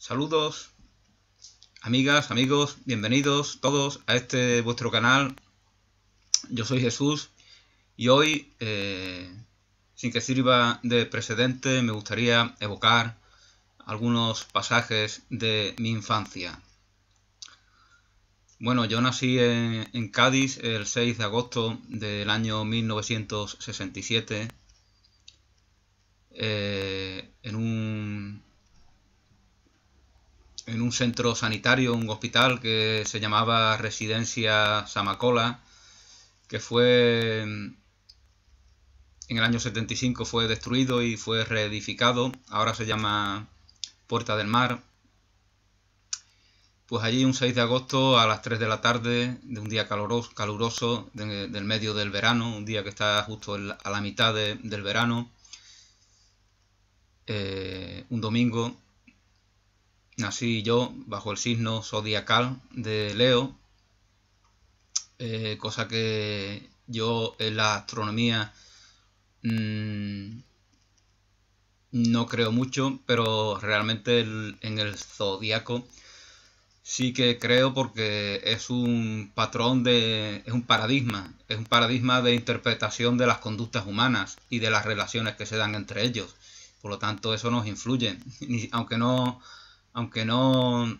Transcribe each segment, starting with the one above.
Saludos, amigas, amigos, bienvenidos todos a este vuestro canal. Yo soy Jesús y hoy, eh, sin que sirva de precedente, me gustaría evocar algunos pasajes de mi infancia. Bueno, yo nací en, Cádiz el 6 de agosto del año 1967. en un centro sanitario, un hospital que se llamaba Residencia Samacola, que fue en el año 75 fue destruido y fue reedificado, ahora se llama Puerta del Mar. Pues allí un 6 de agosto a las 3 de la tarde, de un día caluroso, caluroso del medio del verano, un día que está justo a la mitad del verano, eh, un domingo, Nací yo bajo el signo zodiacal de Leo, eh, cosa que yo en la astronomía mm, no creo mucho, pero realmente en el zodiaco sí que creo porque es un patrón de es un paradigma, es un paradigma de interpretación de las conductas humanas y de las relaciones que se dan entre ellos. Por lo tanto, eso nos influye, aunque no aunque no...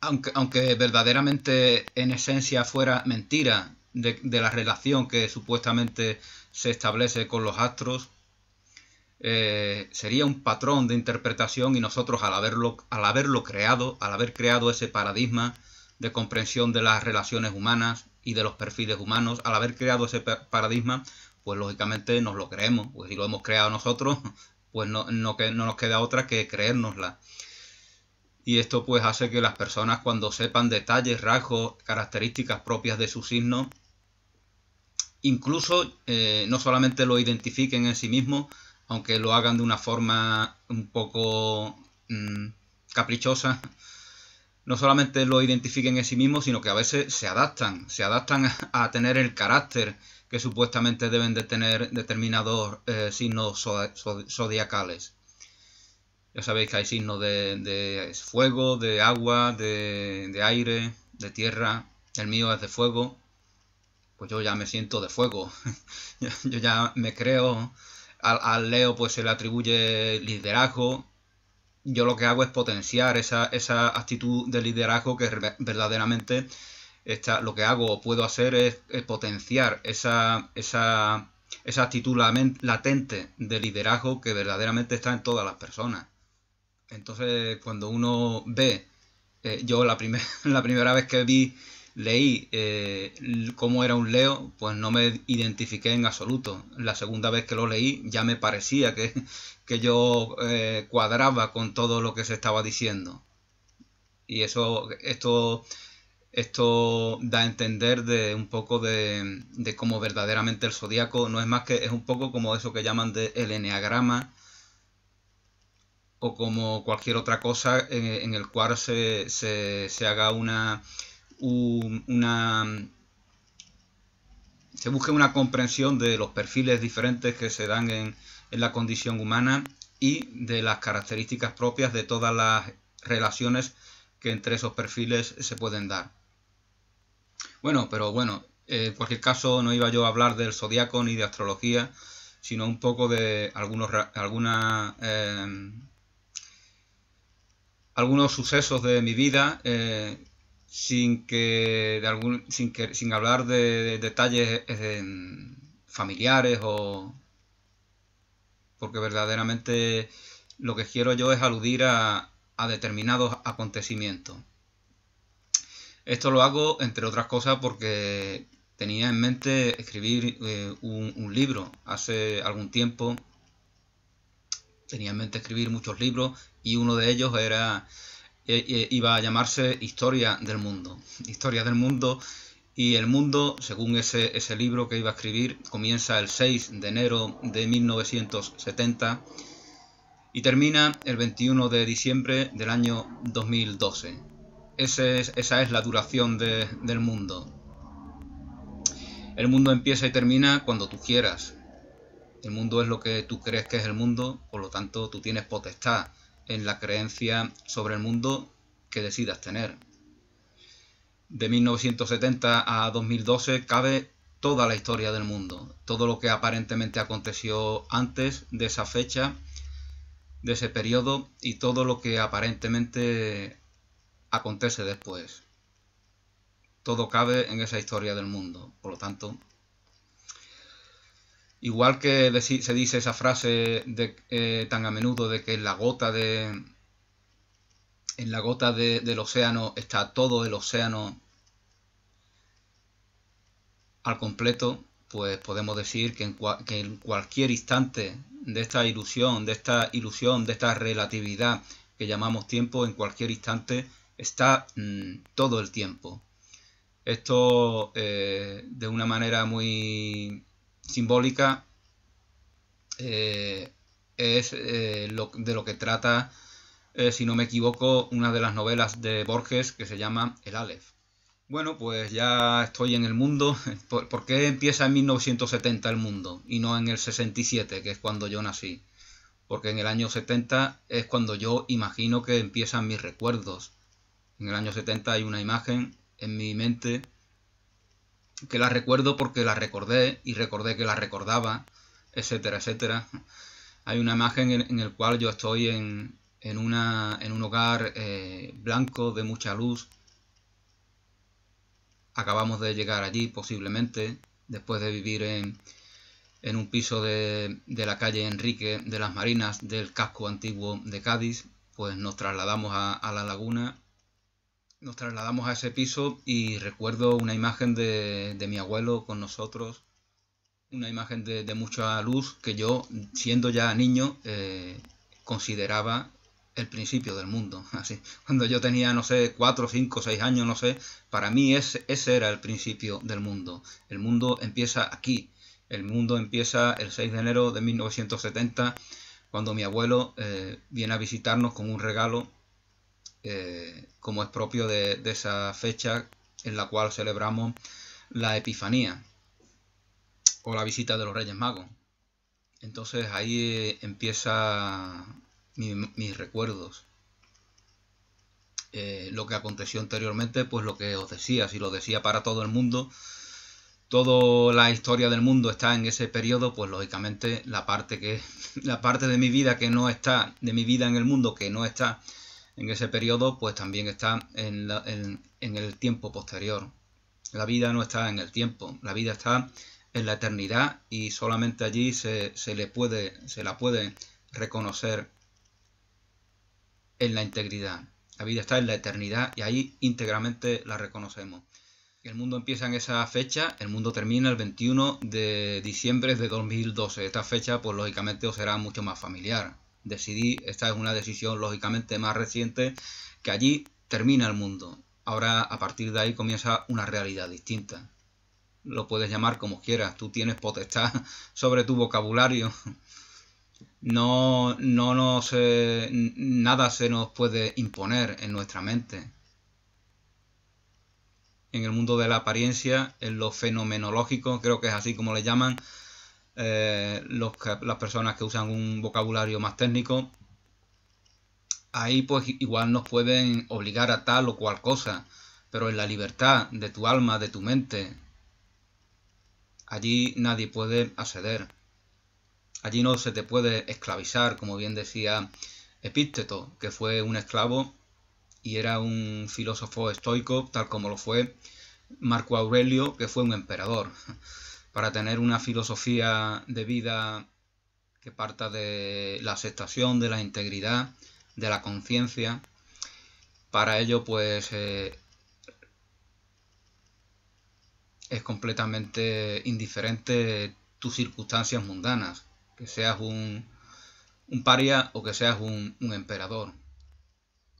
Aunque, aunque verdaderamente en esencia fuera mentira de, la relación que supuestamente se establece con los astros, eh, sería un patrón de interpretación y nosotros al haberlo, al haberlo creado, al haber creado ese paradigma de comprensión de las relaciones humanas y de los perfiles humanos, al haber creado ese paradigma, pues lógicamente nos lo creemos, pues lo hemos creado nosotros, pues no, no nos queda otra que creérnosla. Y esto pues hace que las personas cuando sepan detalles, rasgos, características propias de su signo, incluso eh, no solamente lo identifiquen en sí mismo. aunque lo hagan de una forma un poco mm, caprichosa, no solamente lo identifiquen en sí mismo sino que a veces se adaptan, se adaptan a tener el carácter, que supuestamente deben de tener determinados eh, signos zodiacales. Ya sabéis que hay signos de, de fuego, de agua, de, de, aire, de tierra. El mío es de fuego. Pues yo ya me siento de fuego. yo ya me creo. Al, Leo pues se le atribuye liderazgo. Yo lo que hago es potenciar esa, esa actitud de liderazgo que verdaderamente lo que hago o puedo hacer es, potenciar esa, esa, esa actitud latente de liderazgo que verdaderamente está en todas las personas. Entonces, cuando uno ve, eh, yo la, la primera vez que vi, leí eh, cómo era un Leo, pues no me identifiqué en absoluto. La segunda vez que lo leí ya me parecía que, que yo eh, cuadraba con todo lo que se estaba diciendo. Y eso, esto esto da a entender de un poco de, cómo verdaderamente el zodiaco no es más que es un poco como eso que llaman de el eneagrama o como cualquier otra cosa eh, en, el cual se, se, se haga una, una se busque una comprensión de los perfiles diferentes que se dan en, en, la condición humana y de las características propias de todas las relaciones que entre esos perfiles se pueden dar. Bueno, pero bueno, en cualquier caso no iba yo a hablar del zodiaco ni de astrología, sino un poco de algunos, em, algunos sucesos de mi vida eh, sin, que, de algún, sin, que, sin hablar de, detalles em, familiares o... porque verdaderamente lo que quiero yo es aludir a, a determinados acontecimientos. Esto lo hago, entre otras cosas, porque tenía en mente escribir eh, un, libro hace algún tiempo. Tenía en mente escribir muchos libros y uno de ellos era eh, eh, iba a llamarse Historia del Mundo. Historia del Mundo y el mundo, según ese, ese libro que iba a escribir, comienza el 6 de enero de 1970 y termina el 21 de diciembre del año 2012. esa es la duración del mundo. El mundo empieza y termina cuando tú quieras. El mundo es lo que tú crees que es el mundo, por lo tanto tú tienes potestad en la creencia sobre el mundo que decidas tener. De 1970 a 2012 cabe toda la historia del mundo, todo lo que aparentemente aconteció antes de esa fecha de ese periodo y todo lo que aparentemente acontece después. Todo cabe en esa historia del mundo, por lo tanto, igual que se dice esa frase de, eh, tan a menudo de que en la gota de en la gota del océano está todo el océano al completo pues podemos decir que en, cualquier instante de esta ilusión, de esta ilusión, de esta relatividad que llamamos tiempo, en cualquier instante está mm, todo el tiempo. Esto, eh, de una manera muy simbólica, eh, es eh, de lo que trata, si no me equivoco, una de las novelas de Borges que se llama El Aleph. Bueno, pues ya estoy en el mundo. ¿Por, qué empieza en 1970 el mundo y no en el 67, que es cuando yo nací? Porque en el año 70 es cuando yo imagino que empiezan mis recuerdos. En el año 70 hay una imagen en mi mente que la recuerdo porque la recordé y recordé que la recordaba, etcétera, etcétera. Hay una imagen en, la el cual yo estoy en, en, una, en un hogar eh, blanco de mucha luz acabamos de llegar allí posiblemente, después de vivir en, un piso de, la calle Enrique de las Marinas del casco antiguo de Cádiz, pues nos trasladamos a, la laguna, nos trasladamos a ese piso y recuerdo una imagen de, mi abuelo con nosotros, una imagen de, mucha luz que yo, siendo ya niño, eh, consideraba el principio del mundo. Así, cuando yo tenía, no sé, cuatro, cinco, seis años, no sé, para mí ese, ese era el principio del mundo. El mundo empieza aquí. El mundo empieza el 6 de enero de 1970, cuando mi abuelo eh, viene a visitarnos con un regalo, eh, como es propio de, de esa fecha en la cual celebramos la Epifanía o la visita de los Reyes Magos. Entonces ahí eh, empieza mis recuerdos. Eh, lo que aconteció anteriormente, pues lo que os decía, si lo decía para todo el mundo, toda la historia del mundo está en ese periodo, pues lógicamente la parte que la parte de mi vida que no está, de mi vida en el mundo que no está en ese periodo, pues también está en, en el tiempo posterior. La vida no está en el tiempo, la vida está en la eternidad y solamente allí se, se le puede, se la puede reconocer en la integridad. La vida está en la eternidad y ahí íntegramente la reconocemos. El mundo empieza en esa fecha, el mundo termina el 21 de diciembre de 2012. Esta fecha, pues lógicamente, os será mucho más familiar. Decidí, esta es una decisión lógicamente más reciente, que allí termina el mundo. Ahora, a partir de ahí, comienza una realidad distinta. Lo puedes llamar como quieras, tú tienes potestad sobre tu vocabulario. No, no nos, eh, nada se nos puede imponer en nuestra mente. En el mundo de la apariencia, en lo fenomenológico, creo que es así como le llaman eh, las personas que usan un vocabulario más técnico, ahí pues igual nos pueden obligar a tal o cual cosa, pero en la libertad de tu alma, de tu mente, allí nadie puede acceder. Allí no se te puede esclavizar, como bien decía Epísteto, que fue un esclavo y era un filósofo estoico, tal como lo fue Marco Aurelio, que fue un emperador. Para tener una filosofía de vida que parta de la aceptación, de la integridad, de la conciencia, para ello pues eh, es completamente indiferente tus circunstancias mundanas que seas un, paria o que seas un, emperador.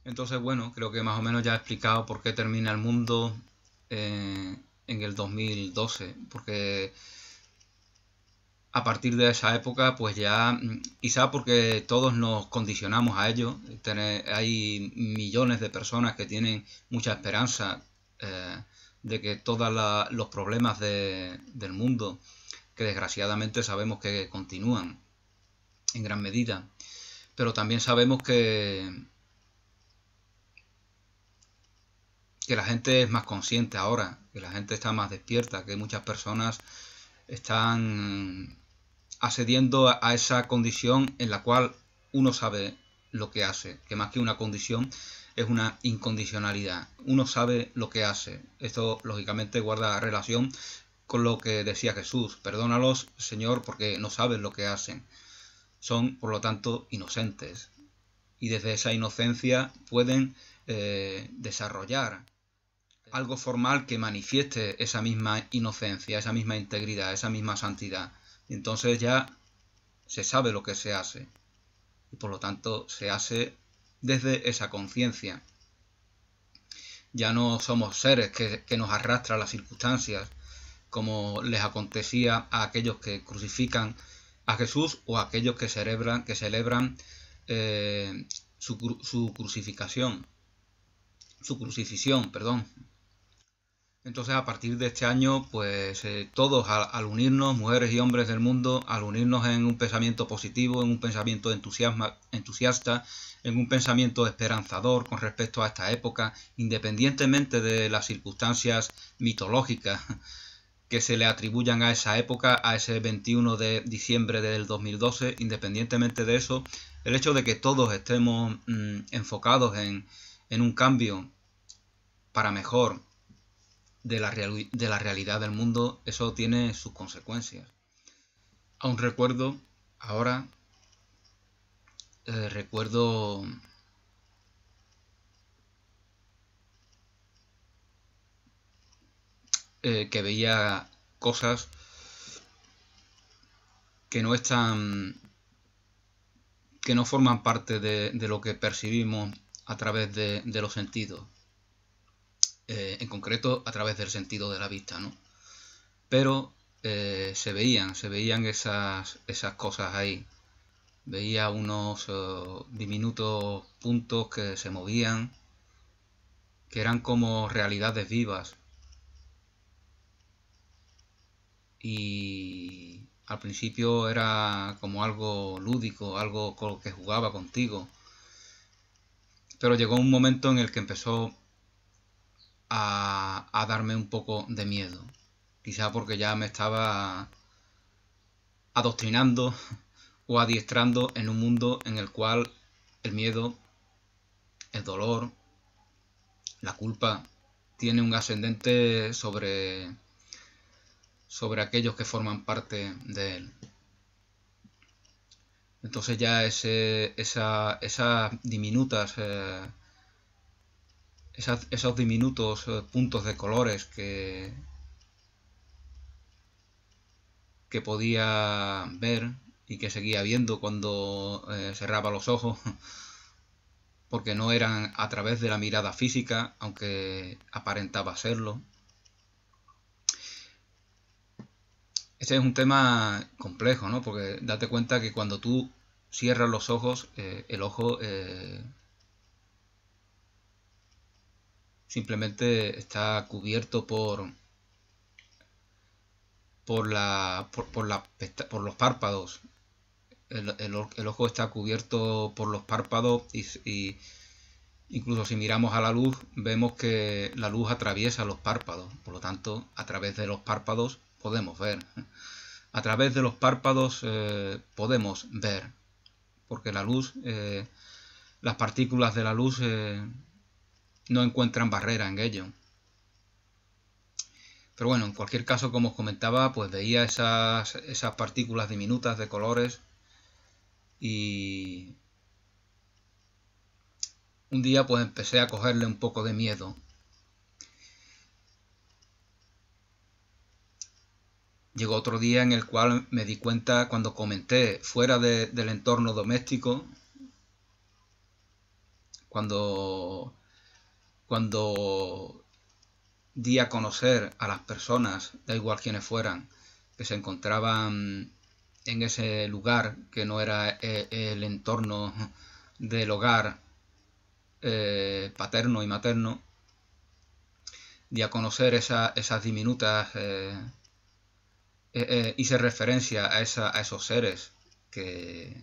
Entonces, bueno, creo que más o menos ya he explicado por qué termina el mundo eh, en el 2012, porque a partir de esa época, pues ya, mm, quizá porque todos nos condicionamos a ello, hay millones de personas que tienen mucha esperanza eh, de que todos los problemas del mundo que desgraciadamente sabemos que continúan en gran medida. Pero también sabemos que, que la gente es más consciente ahora, que la gente está más despierta, que muchas personas están accediendo a esa condición en la cual uno sabe lo que hace, que más que una condición es una incondicionalidad. Uno sabe lo que hace. Esto lógicamente guarda relación con lo que decía Jesús, perdónalos, Señor, porque no saben lo que hacen. Son, por lo tanto, inocentes. Y desde esa inocencia pueden eh, desarrollar algo formal que manifieste esa misma inocencia, esa misma integridad, esa misma santidad. Y entonces ya se sabe lo que se hace. Y por lo tanto se hace desde esa conciencia. Ya no somos seres que, que nos arrastran las circunstancias, como les acontecía a aquellos que crucifican a Jesús o a aquellos que celebran, que celebran eh, su, su, crucificación, su crucifixión, perdón. Entonces a partir de este año, pues eh, todos al, unirnos, mujeres y hombres del mundo, al unirnos en un pensamiento positivo, en un pensamiento entusiasma, entusiasta, en un pensamiento esperanzador con respecto a esta época, independientemente de las circunstancias mitológicas que se le atribuyan a esa época, a ese 21 de diciembre del 2012. Independientemente de eso, el hecho de que todos estemos mm, enfocados en, un cambio para mejor de la, de la realidad del mundo, eso tiene sus consecuencias. Aún recuerdo, ahora, eh, recuerdo Eh, que veía cosas que no están que no forman parte de, lo que percibimos a través de, los sentidos eh, en concreto a través del sentido de la vista pero eh, se veían se veían esas esas cosas ahí veía unos diminutos puntos que se movían que eran como realidades vivas y al principio era como algo lúdico, algo con que jugaba contigo. Pero llegó un momento en el que empezó a, a darme un poco de miedo. Quizá porque ya me estaba adoctrinando o adiestrando en un mundo en el cual el miedo, el dolor, la culpa tiene un ascendente sobre sobre aquellos que forman parte de él. Entonces ya ese, esa, esas diminutas, eh, esos diminutos eh, puntos de colores que, que podía ver y que seguía viendo cuando eh, cerraba los ojos, porque no eran a través de la mirada física, aunque aparentaba serlo. Este es un tema complejo, ¿no? Porque date cuenta que cuando tú cierras los ojos, eh, el ojo eh, simplemente está cubierto por por la por, los párpados. El, ojo está cubierto por los párpados y Incluso si miramos a la luz, vemos que la luz atraviesa los párpados. Por lo tanto, a través de los párpados podemos ver. A través de los párpados eh, podemos ver, porque la luz, eh, las partículas de la luz eh, no encuentran barrera en ello. Pero bueno, en cualquier caso, como os comentaba, pues veía esas, esas partículas diminutas de colores y un día pues empecé a cogerle un poco de miedo Llegó otro día en el cual me di cuenta cuando comenté fuera del entorno doméstico, cuando, cuando di a conocer a las personas, da igual quienes fueran, que se encontraban en ese lugar que no era eh, el entorno del hogar eh, paterno y materno, di a conocer esas diminutas... Eh, hice eh, eh, referencia a, a esos seres que,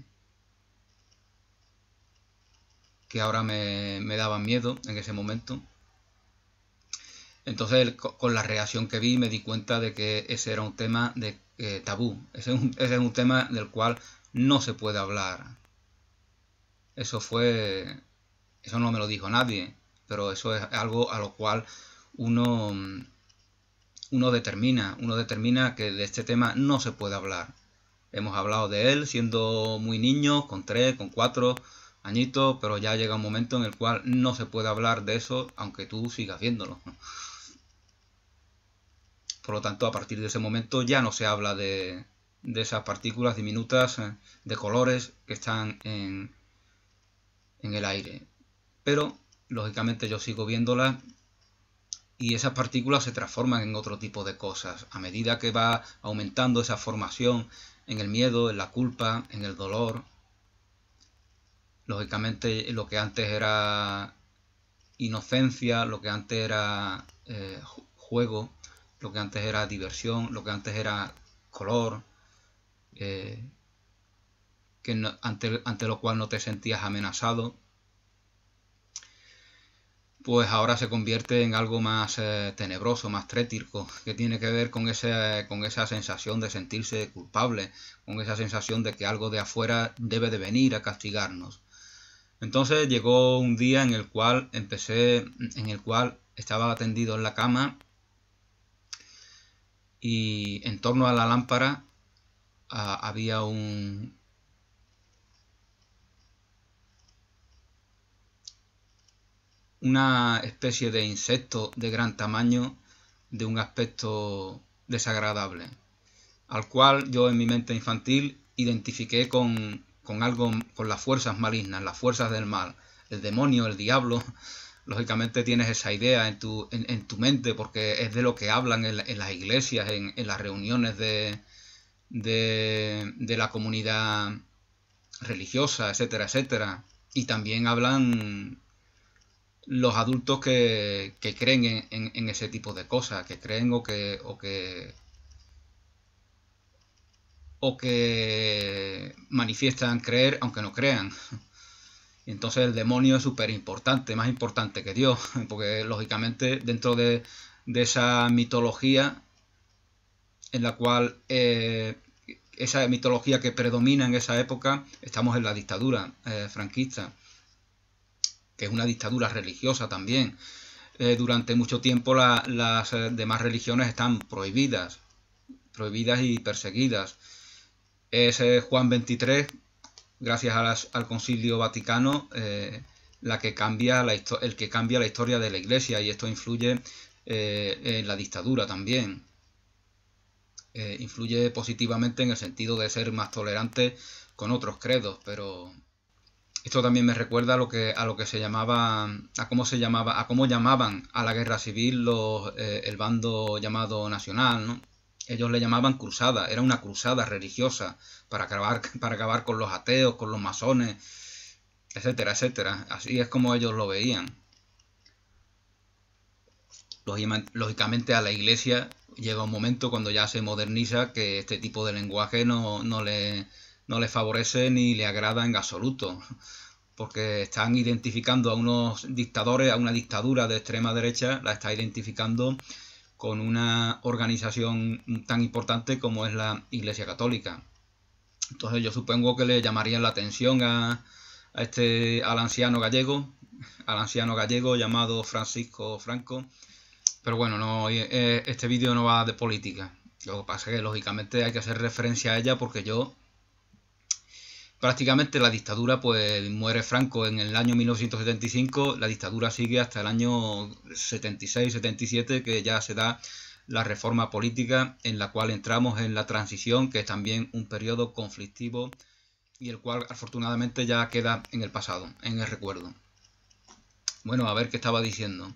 que ahora me, daban miedo en ese momento. Entonces, con la reacción que vi, me di cuenta de que ese era un tema de eh, tabú. Ese es, un, ese es, un, tema del cual no se puede hablar. Eso fue. Eso no me lo dijo nadie, pero eso es algo a lo cual uno mm, uno determina, uno determina que de este tema no se puede hablar. Hemos hablado de él siendo muy niño, con tres, con cuatro añitos, pero ya llega un momento en el cual no se puede hablar de eso, aunque tú sigas viéndolo. Por lo tanto, a partir de ese momento ya no se habla de, de esas partículas diminutas eh, de colores que están en, en el aire. Pero, lógicamente, yo sigo viéndolas y esas partículas se transforman en otro tipo de cosas. A medida que va aumentando esa formación en el miedo, en la culpa, en el dolor, lógicamente lo que antes era inocencia, lo que antes era eh, juego, lo que antes era diversión, lo que antes era color, eh, que ante, ante lo cual no te sentías amenazado, pues ahora se convierte en algo más eh, tenebroso, más trétirco, que tiene que ver con, con esa sensación de sentirse culpable, con esa sensación de que algo de afuera debe de venir a castigarnos. Entonces llegó un día en el cual empecé, en el cual estaba atendido en la cama y en torno a la lámpara ah, había un, una especie de insecto de gran tamaño de un aspecto desagradable, al cual yo en mi mente infantil identifiqué con, algo, con las fuerzas malignas, las fuerzas del mal, el demonio, el diablo. Lógicamente tienes esa idea en tu, mente porque es de lo que hablan en, las iglesias, en, las reuniones de, de, de la comunidad religiosa, etcétera, etcétera. Y también hablan los adultos que, creen en, ese tipo de cosas, que creen o que, o que o que manifiestan creer aunque no crean. Entonces el demonio es súper importante, más importante que Dios, porque lógicamente dentro de, esa mitología en la cual eh, esa mitología que predomina en esa época, estamos en la dictadura eh, franquista que es una dictadura religiosa también. Eh, durante mucho tiempo las eh, demás religiones están prohibidas, prohibidas y perseguidas. Es eh, Juan XXIII, gracias al Concilio Vaticano, la que cambia el que cambia la historia de la Iglesia y esto influye en la dictadura también. influye positivamente en el sentido de ser más tolerante con otros credos, pero esto también me recuerda a lo que a lo que se llamaba a cómo se llamaba a cómo llamaban a la guerra civil eh, el bando llamado nacional, Ellos le llamaban cruzada, era una cruzada religiosa para acabar para acabar con los ateos, con los masones, etcétera, etcétera. Así es como ellos lo veían. Lógicamente a la iglesia llega un momento cuando ya se moderniza que este tipo de lenguaje no le no le favorece ni le agrada en absoluto, porque están identificando a unos dictadores, a una dictadura de extrema derecha, la está identificando con una organización tan importante como es la Iglesia Católica. Entonces yo supongo que le llamarían la atención a, este al anciano gallego, al anciano gallego llamado Francisco Franco. Pero bueno, no, eh, eh, este vídeo no va de política. Lo que pasa es que lógicamente hay que hacer referencia a ella porque yo prácticamente la dictadura, pues muere Franco en el año 1975, la dictadura sigue hasta el año 76-77, que ya se da la reforma política en la cual entramos en la transición, que es también un periodo conflictivo y el cual afortunadamente ya queda en el pasado, en el recuerdo. Bueno, a ver qué estaba diciendo.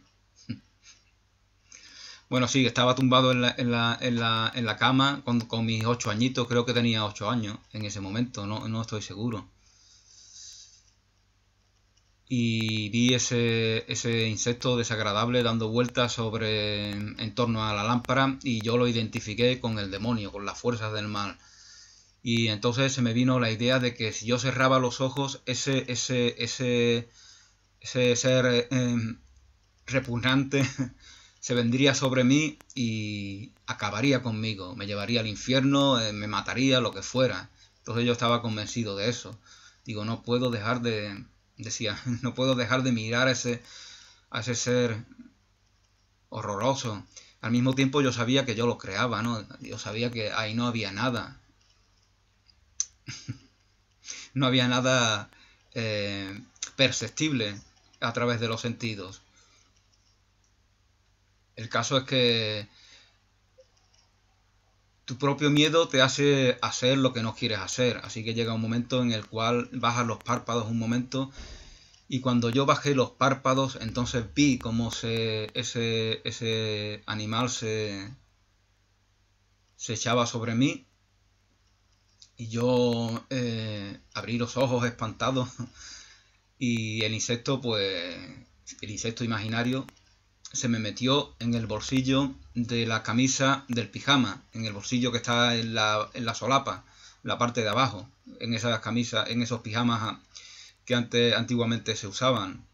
Bueno, sí, estaba tumbado en la, cama con, con, mis ocho añitos, creo que tenía ocho años en ese momento, no, estoy seguro. Y vi ese, ese insecto desagradable dando vueltas sobre en torno a la lámpara y yo lo identifiqué con el demonio, con las fuerzas del mal. Y entonces se me vino la idea de que si yo cerraba los ojos, ese, ese, ese, ese ser em, repugnante se vendría sobre mí y acabaría conmigo, me llevaría al infierno, eh, me mataría, lo que fuera. Entonces yo estaba convencido de eso. Digo, no puedo dejar de, decía, no puedo dejar de mirar a ese, ser horroroso. Al mismo tiempo yo sabía que yo lo creaba, ¿no? Yo sabía que ahí no había nada. no había nada eh, perceptible a través de los sentidos. El caso es que tu propio miedo te hace hacer lo que no quieres hacer. Así que llega un momento en el cual bajas los párpados un momento. Y cuando yo bajé los párpados, entonces vi cómo ese, animal se, se echaba sobre mí. Y yo eh, abrí los ojos espantado. y el insecto, pues, el insecto imaginario se me metió en el bolsillo de la camisa del pijama, en el bolsillo que está en la, en la solapa, la parte de abajo, en esas camisas, en esos pijamas que antes, antiguamente se usaban.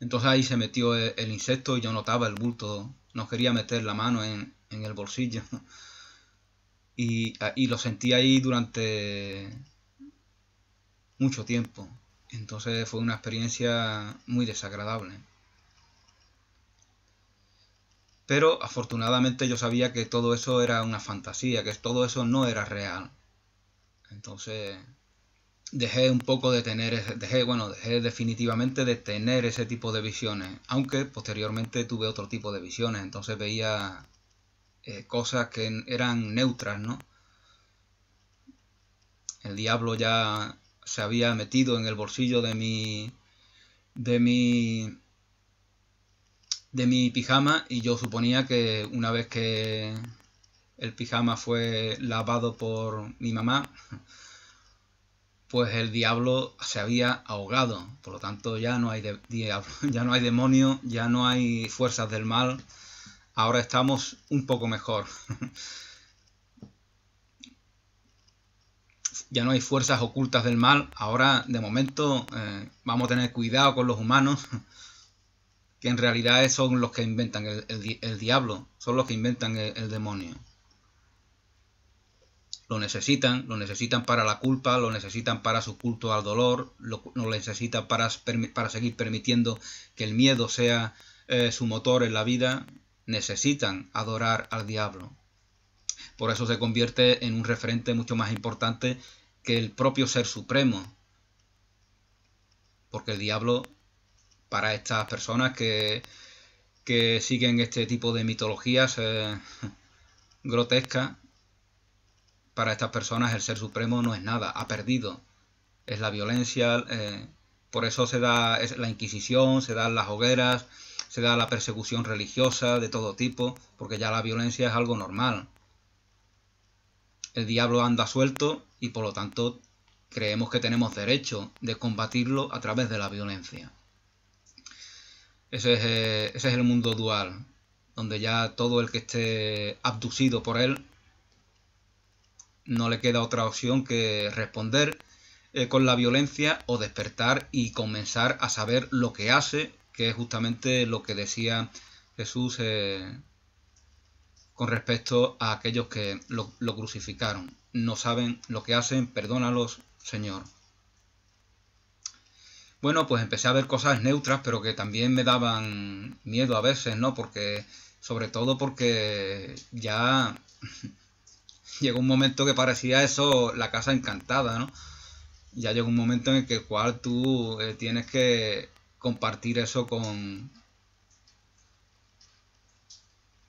Entonces ahí se metió el, insecto y yo notaba el bulto, no quería meter la mano en, en el bolsillo. Y, y lo sentí ahí durante mucho tiempo. Entonces fue una experiencia muy desagradable. Pero afortunadamente yo sabía que todo eso era una fantasía, que todo eso no era real. Entonces dejé un poco de tener, dejé, bueno, dejé definitivamente de tener ese tipo de visiones, aunque posteriormente tuve otro tipo de visiones, entonces veía eh, cosas que eran neutras, ¿no? El diablo ya se había metido en el bolsillo de mi, de mi de mi pijama y yo suponía que una vez que el pijama fue lavado por mi mamá, pues el diablo se había ahogado. Por lo tanto, ya no hay diablo, ya no hay demonio, ya no hay fuerzas del mal. Ahora estamos un poco mejor. ya no hay fuerzas ocultas del mal. Ahora, de momento, eh, vamos a tener cuidado con los humanos que en realidad son los que inventan el, diablo, son los que inventan el, demonio. Lo necesitan, lo necesitan para la culpa, lo necesitan para su culto al dolor, lo, necesitan para, para seguir permitiendo que el miedo sea eh, su motor en la vida, necesitan adorar al diablo. Por eso se convierte en un referente mucho más importante que el propio ser supremo, porque el diablo para estas personas que, siguen este tipo de mitologías eh, grotescas, para estas personas el ser supremo no es nada, ha perdido. Es la violencia, eh, por eso se da la Inquisición, se dan las hogueras, se da la persecución religiosa de todo tipo, porque ya la violencia es algo normal. El diablo anda suelto y por lo tanto creemos que tenemos derecho de combatirlo a través de la violencia. Eh, ese es, el mundo dual, donde ya todo el que esté abducido por él no le queda otra opción que responder eh, con la violencia o despertar y comenzar a saber lo que hace, que es justamente lo que decía Jesús eh, con respecto a aquellos que lo crucificaron. No saben lo que hacen, perdónalos, Señor bueno, pues empecé a ver cosas neutras, pero que también me daban miedo a veces, ¿no? Porque, sobre todo porque ya llegó un momento que parecía eso la casa encantada, ¿no? Ya llegó un momento en el que cual tú eh, tienes que compartir eso con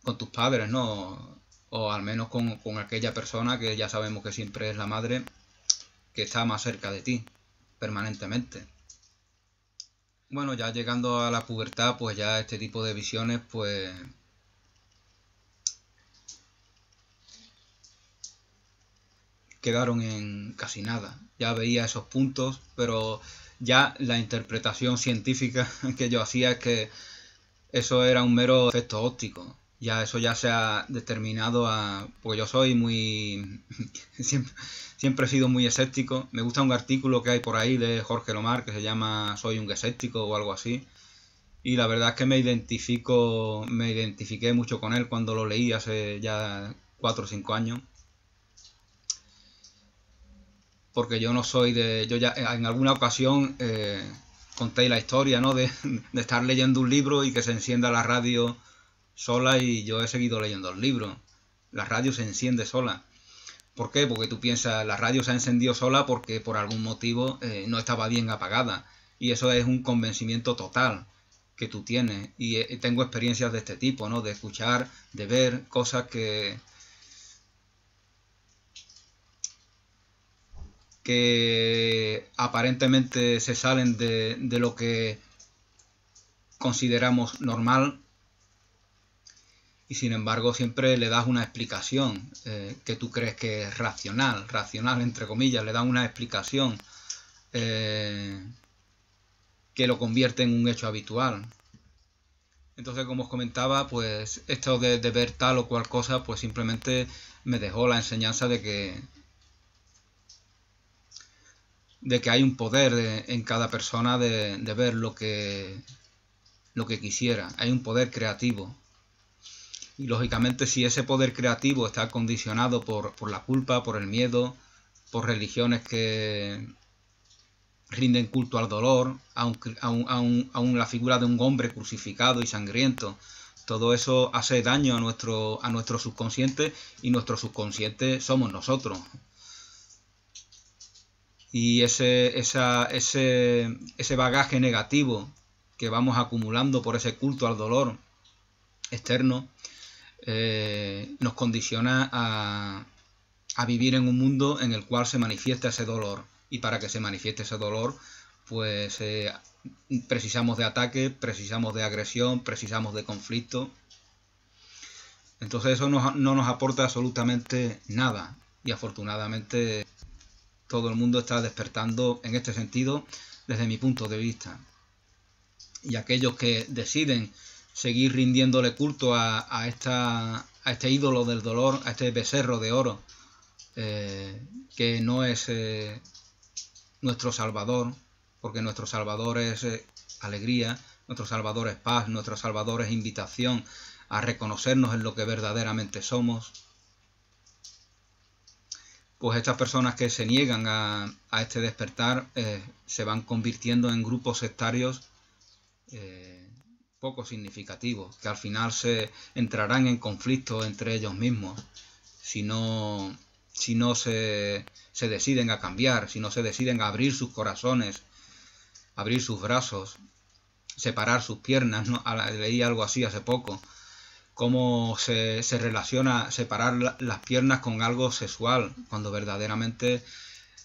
con tus padres, ¿no? O al menos con, con aquella persona que ya sabemos que siempre es la madre que está más cerca de ti permanentemente bueno, ya llegando a la pubertad, pues ya este tipo de visiones, pues... quedaron en casi nada. Ya veía esos puntos, pero ya la interpretación científica que yo hacía es que eso era un mero efecto óptico ya eso ya se ha determinado a... Porque yo soy muy... siempre, he sido muy escéptico. Me gusta un artículo que hay por ahí de Jorge Lomar que se llama Soy un escéptico o algo así. Y la verdad es que me identifico, me identifiqué mucho con él cuando lo leí hace ya 4 o 5 años. Porque yo no soy de... Yo ya eh, en alguna ocasión eh, conté la historia, ¿no? De, de estar leyendo un libro y que se encienda la radio sola y yo he seguido leyendo el libro. La radio se enciende sola. ¿Por qué? Porque tú piensas, la radio se ha encendido sola porque por algún motivo eh, no estaba bien apagada. Y eso es un convencimiento total que tú tienes. Y eh, tengo experiencias de este tipo, ¿no? De escuchar, de ver cosas que... que aparentemente se salen de, de lo que consideramos normal y sin embargo siempre le das una explicación eh, que tú crees que es racional, racional entre comillas, le das una explicación eh, que lo convierte en un hecho habitual. Entonces, como os comentaba, pues esto de, ver tal o cual cosa, pues simplemente me dejó la enseñanza de que de que hay un poder eh, en cada persona de, de ver lo que lo que quisiera. Hay un poder creativo y lógicamente si ese poder creativo está condicionado por, por la culpa, por el miedo, por religiones que rinden culto al dolor, a, la figura de un hombre crucificado y sangriento, todo eso hace daño a nuestro, a nuestro subconsciente y nuestro subconsciente somos nosotros. Y ese, ese, ese bagaje negativo que vamos acumulando por ese culto al dolor externo eh, nos condiciona a, vivir en un mundo en el cual se manifiesta ese dolor. Y para que se manifieste ese dolor, pues eh, precisamos de ataque, precisamos de agresión, precisamos de conflicto. Entonces eso no, no, nos aporta absolutamente nada. Y afortunadamente todo el mundo está despertando en este sentido desde mi punto de vista. Y aquellos que deciden seguir rindiéndole culto a, esta, a este ídolo del dolor, a este becerro de oro, eh, que no es eh, nuestro Salvador, porque nuestro Salvador es eh, alegría, nuestro Salvador es paz, nuestro Salvador es invitación a reconocernos en lo que verdaderamente somos. Pues estas personas que se niegan a, a este despertar se van convirtiendo en grupos sectarios poco significativo que al final se entrarán en conflicto entre ellos mismos si no, si no se, deciden a cambiar, si no se deciden a abrir sus corazones, abrir sus brazos, separar sus piernas, ¿no? leí algo así hace poco, cómo se, se relaciona separar las piernas con algo sexual, cuando verdaderamente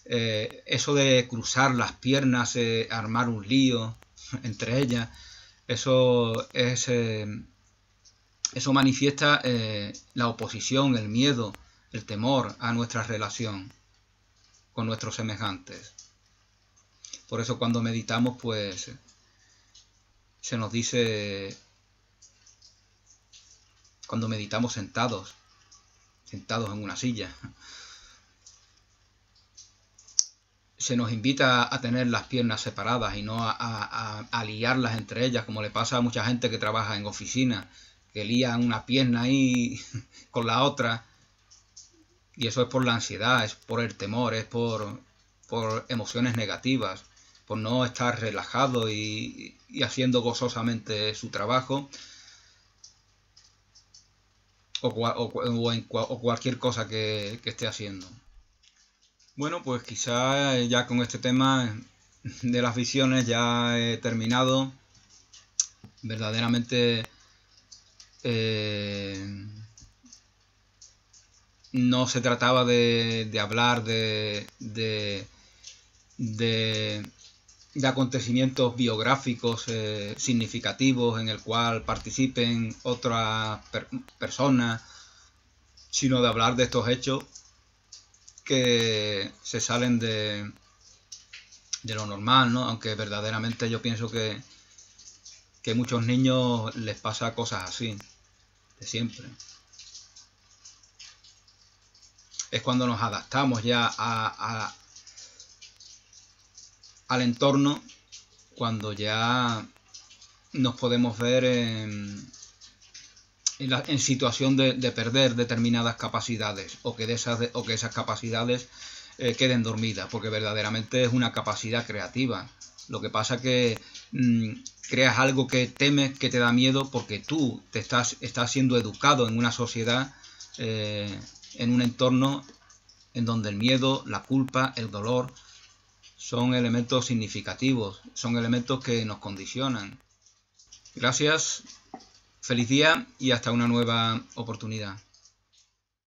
eh, eso de cruzar las piernas, eh, armar un lío entre ellas, eso es. Eh, eso manifiesta eh, la oposición, el miedo, el temor a nuestra relación con nuestros semejantes. Por eso cuando meditamos, pues se nos dice, cuando meditamos sentados, sentados en una silla, se nos invita a tener las piernas separadas y no a, a, liarlas entre ellas, como le pasa a mucha gente que trabaja en oficina, que lían una pierna ahí con la otra. Y eso es por la ansiedad, es por el temor, es por, por emociones negativas, por no estar relajado y, haciendo gozosamente su trabajo. O, cualquier cosa que, que esté haciendo. Bueno, pues quizá eh, ya con este tema de las visiones ya he terminado. Verdaderamente eh, no se trataba de, hablar de, de, acontecimientos biográficos eh, significativos en el cual participen otras personas, sino de hablar de estos hechos que se salen de, de lo normal, ¿no? Aunque verdaderamente yo pienso que, que muchos niños les pasa cosas así, de siempre. Es cuando nos adaptamos ya a, al entorno, cuando ya nos podemos ver en en, situación de, perder determinadas capacidades o que, de esas, o que esas capacidades eh, queden dormidas, porque verdaderamente es una capacidad creativa. Lo que pasa es que mm, creas algo que temes, que te da miedo, porque tú te estás, estás siendo educado en una sociedad, eh, en un entorno en donde el miedo, la culpa, el dolor son elementos significativos, son elementos que nos condicionan. Gracias. Feliz día y hasta una nueva oportunidad.